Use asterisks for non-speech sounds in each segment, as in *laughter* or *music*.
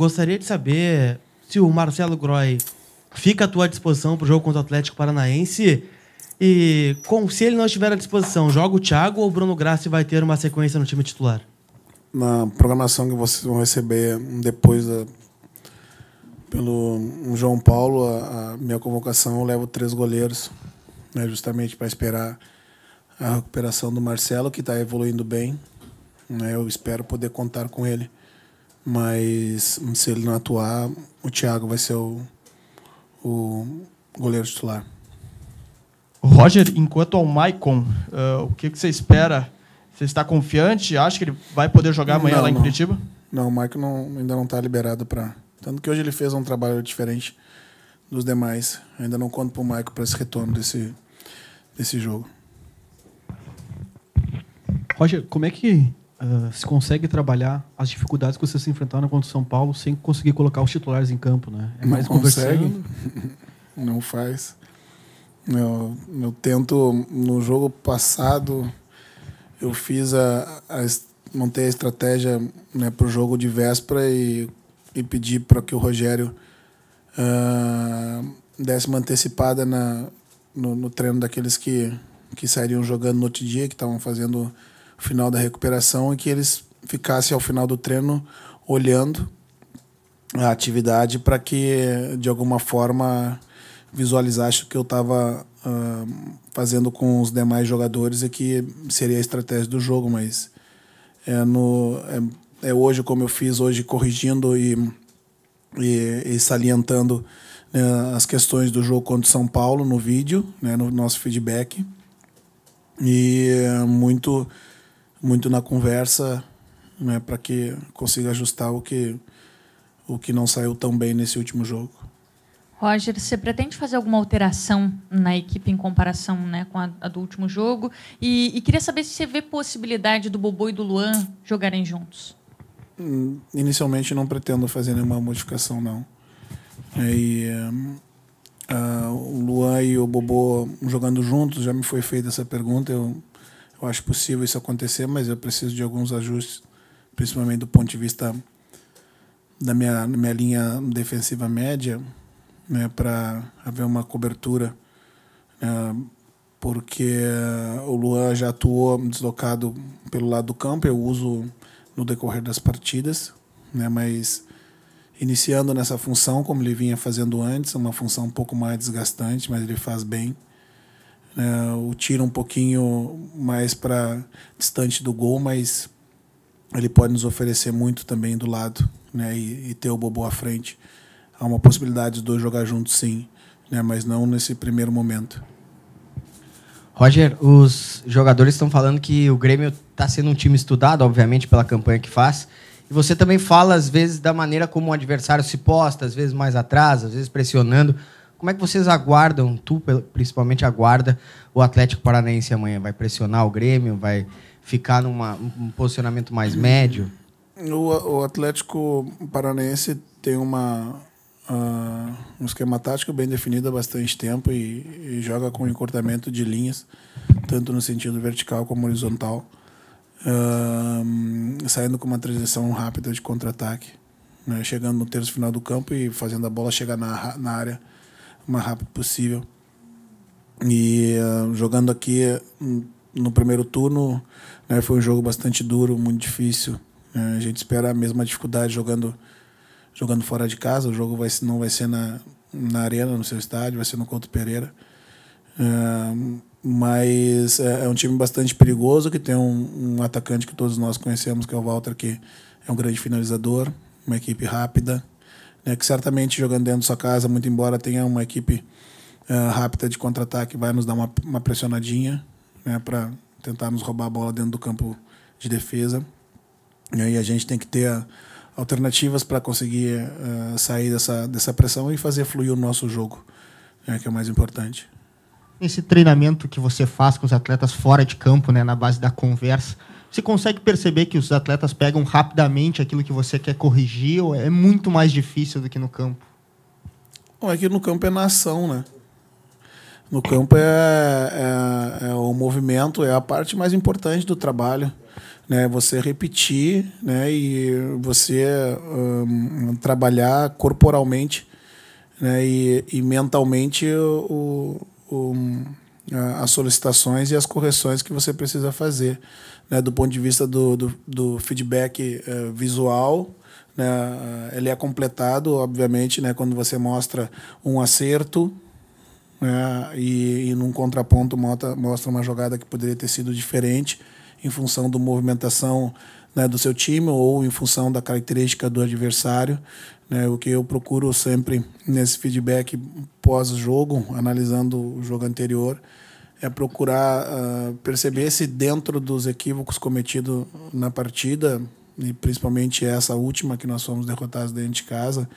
gostaria de saber se o Marcelo Groy fica à tua disposição para o jogo contra o Atlético Paranaense. E com, se ele não estiver à disposição, joga o Thiago ou o Bruno Grassi vai ter uma sequência no time titular? Na programação que vocês vão receber depois da, pelo João Paulo, a, a minha convocação eu levo três goleiros, né, justamente para esperar a recuperação do Marcelo, que está evoluindo bem. Né, eu espero poder contar com ele mas se ele não atuar, o Thiago vai ser o, o goleiro titular. Roger, enquanto ao Maicon, uh, o que, que, você espera? Você está confiante? Acha que ele vai poder jogar amanhã não, lá em não. Curitiba? Não, o Maicon não, ainda não está liberado para. Tanto que hoje ele fez um trabalho diferente dos demais. ainda não conto para o Maicon para esse retorno desse, desse jogo. Roger, como é que ah, se consegue trabalhar as dificuldades que vocês se enfrentaram contra o São Paulo sem conseguir colocar os titulares em campo, né? É mais não conversando. Consegue. *laughs* Não faz. Eu, eu tento, no jogo passado, eu fiz a, a montei a estratégia né, para o jogo de véspera e, e pedi para que o Rogério uh, desse uma antecipada na, no, no treino daqueles que, que sairiam jogando no outro dia, que estavam fazendo final da recuperação e que eles ficassem ao final do treino olhando a atividade para que de alguma forma visualizasse o que eu estava uh, ah, fazendo com os demais jogadores e que seria a estratégia do jogo, mas é, no, é, é hoje como eu fiz hoje corrigindo e, e, e salientando né, as questões do jogo contra o São Paulo no vídeo, né, no nosso feedback e muito muito na conversa, né, para que consiga ajustar o que o que não saiu tão bem nesse último jogo. Roger, você pretende fazer alguma alteração na equipe em comparação né, com a, a do último jogo? E, e, queria saber se você vê possibilidade do Bobo e do Luan jogarem juntos. Hum, inicialmente não pretendo fazer nenhuma modificação, não. É, e, uh, o Luan e o Bobo jogando juntos, já me foi feita essa pergunta, eu eu acho possível isso acontecer, mas eu preciso de alguns ajustes, principalmente do ponto de vista da minha, minha linha defensiva média, né, para haver uma cobertura, né, porque eh, o Luan já atuou deslocado pelo lado do campo, eu uso no decorrer das partidas, né, mas iniciando nessa função, como ele vinha fazendo antes, uma função um pouco mais desgastante, mas ele faz bem né? o tiro um pouquinho mais para distante do gol, mas ele pode nos oferecer muito também do lado né? e, e ter o Bobo à frente. Há uma possibilidade dos dois jogar juntos, sim, né? mas não nesse primeiro momento. Roger, os jogadores estão falando que o Grêmio está sendo um time estudado, obviamente, pela campanha que faz. E você também fala, às vezes, da maneira como o adversário se posta, às vezes mais atrás, às vezes pressionando. Como é que vocês aguardam, tu principalmente aguarda o Atlético Paranaense amanhã? Vai pressionar o Grêmio? Vai ficar num um posicionamento mais médio? O, o Atlético Paranaense tem uma, uh, um esquema tático bem definido há bastante tempo e, e, joga com encurtamento de linhas, tanto no sentido vertical como horizontal, uh, saindo com uma transição rápida de contra-ataque, né, chegando no terço final do campo e fazendo a bola chegar na, na área mais rápido possível. E ah, jogando aqui hum, no primeiro turno, né, foi um jogo bastante duro, muito difícil. Né. a gente espera a mesma dificuldade jogando jogando fora de casa. O jogo vai, não vai ser na, na arena, no seu estádio, vai ser no Couto Pereira. Ah, mas é, é um time bastante perigoso, que tem um, um, atacante que todos nós conhecemos, que é o Walter, que é um grande finalizador, uma equipe rápida, né, que certamente jogando dentro da sua casa, muito embora tenha uma equipe uh, rápida de contra-ataque, vai nos dar uma, uma pressionadinha né, para tentar nos roubar a bola dentro do campo de defesa. E aí a gente tem que ter a, ah, alternativas para conseguir uh, sair dessa, dessa pressão e fazer fluir o nosso jogo, né, que é o mais importante. Esse treinamento que você faz com os atletas fora de campo, né, na base da conversa, você consegue perceber que os atletas pegam rapidamente aquilo que você quer corrigir ou é muito mais difícil do que no campo? é que no campo é nação, na né? No campo é, é, é, o movimento, é a parte mais importante do trabalho. Né? Você repetir né? e você um, trabalhar corporalmente né? e, e mentalmente o, o, as solicitações e as correções que você precisa fazer né, do ponto de vista do, do, do feedback uh, visual, né, eh, ele é completado, obviamente, né, quando você mostra um acerto né, e, e num contraponto mostra, mostra uma jogada que poderia ter sido diferente em função da movimentação né, do seu time ou em função da característica do adversário. Né, o que eu procuro sempre nesse feedback pós-jogo, analisando o jogo anterior, é procurar uh, perceber se dentro dos equívocos cometidos na partida, e principalmente essa última que nós fomos derrotados dentro de casa,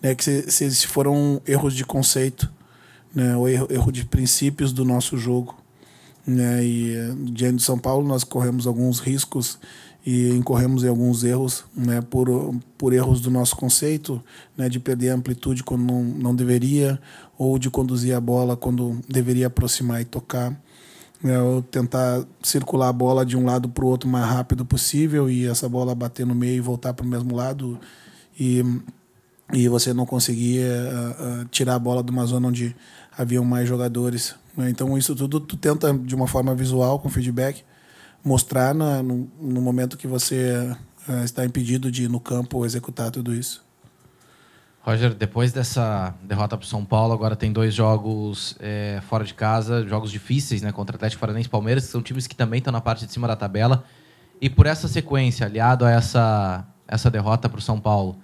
né, que se, se foram erros de conceito, né, ou erro, erro de princípios do nosso jogo. Né, e eh, diante de São Paulo nós corremos alguns riscos e incorremos em alguns erros né, por, por erros do nosso conceito, né, de perder a amplitude quando não, não deveria, ou de conduzir a bola quando deveria aproximar e tocar. Né, ou tentar circular a bola de um lado para o outro o mais rápido possível e essa bola bater no meio e voltar para o mesmo lado. E, e você não conseguia uh, eh, uh, eh, tirar a bola de uma zona onde haviam mais jogadores. Né? Então, isso tudo tu tenta de uma forma visual, com feedback, mostrar na, no, no, momento que você uh, está impedido de ir no campo executar tudo isso. Roger, depois dessa derrota para o São Paulo, agora tem dois jogos é, fora de casa, jogos difíceis, né? Contra Atlético Paranaense e Palmeiras, que são times que também estão na parte de cima da tabela. E por essa sequência, aliado a essa, essa derrota para o São Paulo,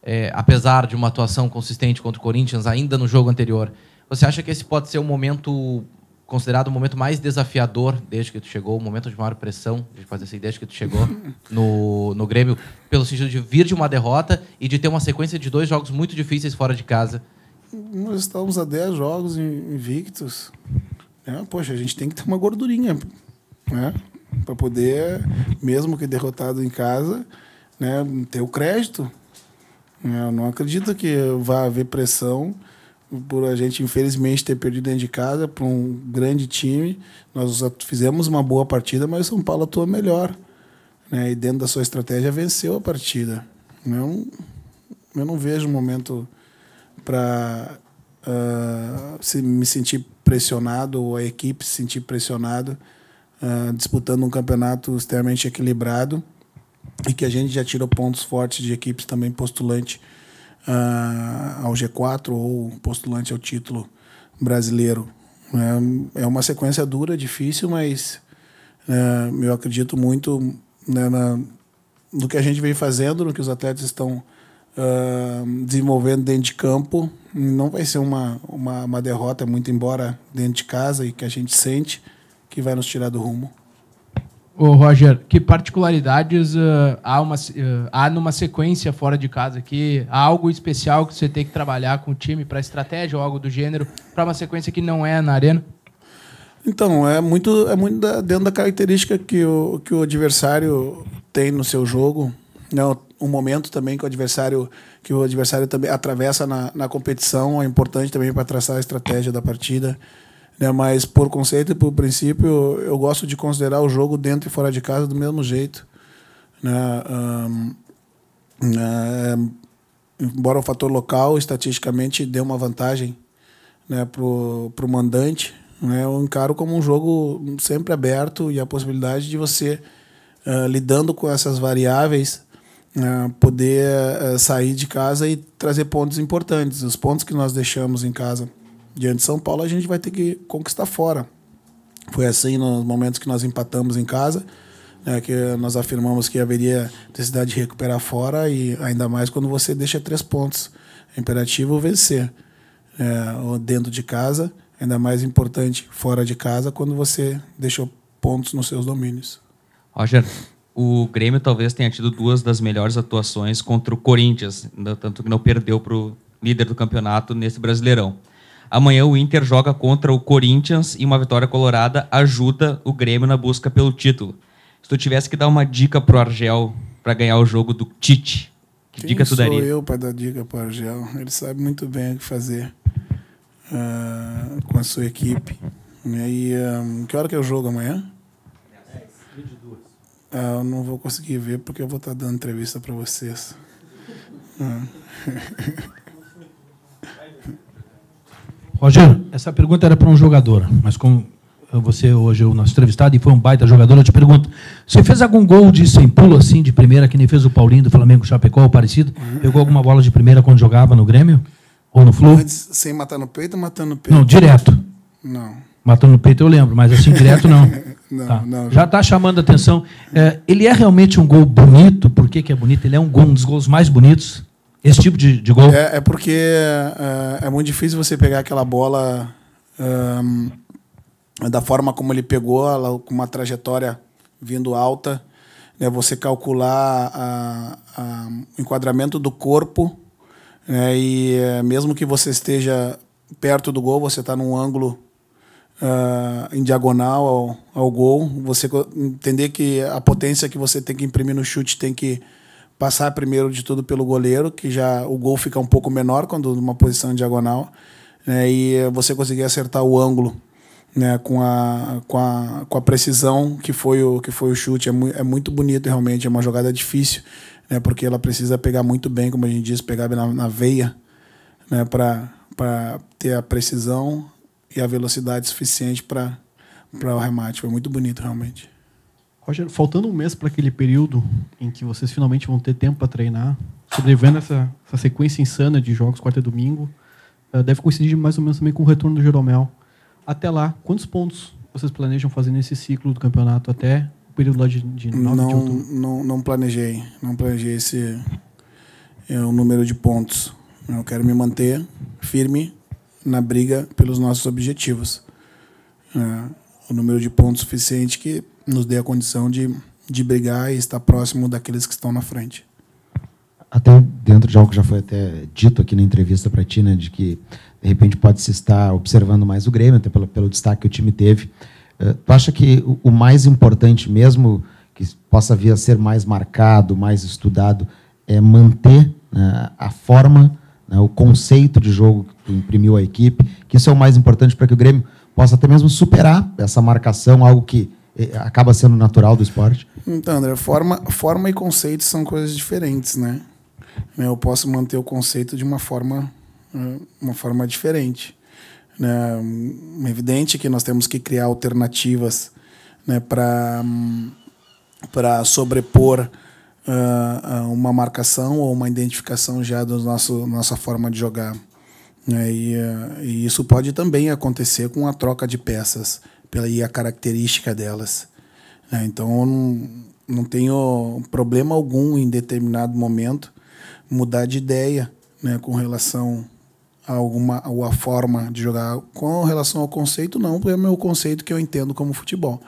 é, apesar de uma atuação consistente contra o Corinthians ainda no jogo anterior, você acha que esse pode ser o momento considerado o momento mais desafiador desde que tu chegou, o momento de maior pressão, de fazer assim, desde que tu chegou *laughs* no, no Grêmio, pelo sentido de vir de uma derrota e de ter uma sequência de dois jogos muito difíceis fora de casa? Nós estamos a 10 jogos invictos. É, poxa, a gente tem que ter uma gordurinha, né? Para poder, mesmo que derrotado em casa, né, ter o crédito. Eu não acredito que vá haver pressão por a gente infelizmente ter perdido dentro de casa para um grande time. Nós fizemos uma boa partida, mas o São Paulo atua melhor. Né? E dentro da sua estratégia venceu a partida. Eu, eu não vejo momento para uh, ah, se, me sentir pressionado ou a equipe se sentir pressionado uh, ah, disputando um campeonato extremamente equilibrado e que a gente já tirou pontos fortes de equipes também postulante uh, ao G4 ou postulante ao título brasileiro. É, é uma sequência dura, difícil, mas uh, eu acredito muito né, na, no que a gente vem fazendo, no que os atletas estão uh, desenvolvendo dentro de campo. Não vai ser uma, uma, uma derrota, muito embora dentro de casa e que a gente sente que vai nos tirar do rumo. Ô, Roger, que particularidades uh, há, uma, uh, há numa sequência fora de casa aqui? Há algo especial que você tem que trabalhar com o time para estratégia ou algo do gênero para uma sequência que não é na arena? Então, é muito, é muito da, dentro da característica que o, que o adversário tem no seu jogo, né? um momento também que o adversário que o adversário também atravessa na, na competição é importante também para traçar a estratégia da partida. Né? Mas por conceito e por princípio, eu gosto de considerar o jogo dentro e fora de casa do mesmo jeito. Né? Um, né, embora o fator local, estatisticamente, dê uma vantagem né, para o mandante, né? eu encaro como um jogo sempre aberto e a possibilidade de você, uh, lidando com essas variáveis, né, poder eh, sair de casa e trazer pontos importantes. Os pontos que nós deixamos em casa diante de São Paulo, a gente vai ter que conquistar fora. Foi assim nos momentos que nós empatamos em casa, né, que nós afirmamos que haveria necessidade de recuperar fora, e ainda mais quando você deixa três pontos. É imperativo vencer. É, dentro de casa, ainda mais importante fora de casa, quando você deixou pontos nos seus domínios. Roger, o Grêmio talvez tenha tido duas das melhores atuações contra o Corinthians, tanto que não perdeu para o líder do campeonato nesse Brasileirão. Amanhã o Inter joga contra o Corinthians e uma vitória colorada ajuda o Grêmio na busca pelo título. Se tu tivesse que dar uma dica pro Argel para ganhar o jogo do Tite, que Quem dica tu daria? Sou eu para dar dica pro Argel. Ele sabe muito bem o que fazer uh, com a sua equipe. E aí, um, ah, que hora que é o jogo amanhã? Uh, eu não vou conseguir ver porque eu vou estar tá dando entrevista para vocês. Uh. *laughs* Rogério, essa pergunta era para um jogador, mas como você hoje é o nosso entrevistado e foi um baita jogador, eu te pergunto, você fez algum gol de sem pulo assim, de primeira, que nem fez o Paulinho do Flamengo Chapecó ou parecido? Pegou alguma bola de primeira quando jogava no Grêmio? Ou no Flu? Antes, sem matar no peito ou matando no peito? Não, direto. Não. Matando no peito eu lembro, mas assim, direto não. *laughs* Tá. não, tá. não. Já está chamando a atenção. É, ele é realmente um gol bonito, por que, que é bonito? Ele é um, gol, um dos gols mais bonitos esse tipo de, de gol? É, é porque é, é, muito difícil você pegar aquela bola da forma como ele pegou, ela, com uma trajetória vindo alta, né, você calcular a, a, o enquadramento do corpo, né, e eh, mesmo que você esteja perto do gol, você está num ângulo uh, em diagonal ao, ao gol, você entender que a potência que você tem que imprimir no chute tem que passar primeiro de tudo pelo goleiro, que já o gol fica um pouco menor quando numa posição diagonal, né, e você conseguir acertar o ângulo né, com, a, com, a, com a precisão que foi o, que foi o chute. É, mu é muito bonito, realmente. É uma jogada difícil, né, porque ela precisa pegar muito bem, como a gente diz, pegar na, na veia né, para ter a precisão e a velocidade suficiente para o remate. Foi muito bonito, realmente. Rogério, faltando um mês para aquele período em que vocês finalmente vão ter tempo para treinar, sobrevivendo essa, essa sequência insana de jogos quarta e domingo, eh, deve coincidir mais ou menos também com o retorno do Jeromel. Até lá, quantos pontos vocês planejam fazer nesse ciclo do campeonato até o período lá de, de 9 não, de outubro? Não, não planejei. Não planejei esse é, o número de pontos. Eu quero me manter firme na briga pelos nossos objetivos. É, o número de pontos suficiente que nos dê a condição de, de brigar e estar próximo daqueles que estão na frente. Até dentro de algo que já foi até dito aqui na entrevista para ti, né, de que de repente pode se estar observando mais o Grêmio, até pelo, pelo destaque que o time teve. Uh, tu acha que o, o mais importante mesmo, que possa vir a ser mais marcado, mais estudado, é manter né, a forma, né, o conceito de jogo que tu imprimiu à equipe, que isso é o mais importante para que o Grêmio possa até mesmo superar essa marcação, algo que é, acaba sendo natural do esporte? Então, André, forma, forma e conceito são coisas diferentes, né? né eu posso manter o conceito de uma forma, né, uma forma diferente. Né? É evidente que nós temos que criar alternativas né, para sobrepor uh, uma marcação ou uma identificação já da nossa forma de jogar. E, uh, e isso pode também acontecer com a troca de peças pela a característica delas. Né? Então, eu não, não tenho problema algum em determinado momento mudar de ideia né, com relação a alguma a forma de jogar. Com relação ao conceito, não, porque é o meu conceito que eu entendo como futebol.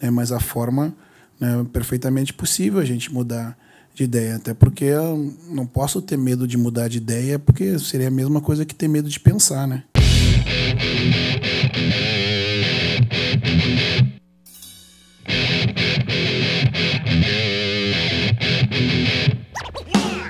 Né? Mas a forma né, é perfeitamente possível a gente mudar de ideia, até porque eu não posso ter medo de mudar de ideia, porque seria a mesma coisa que ter medo de pensar, né?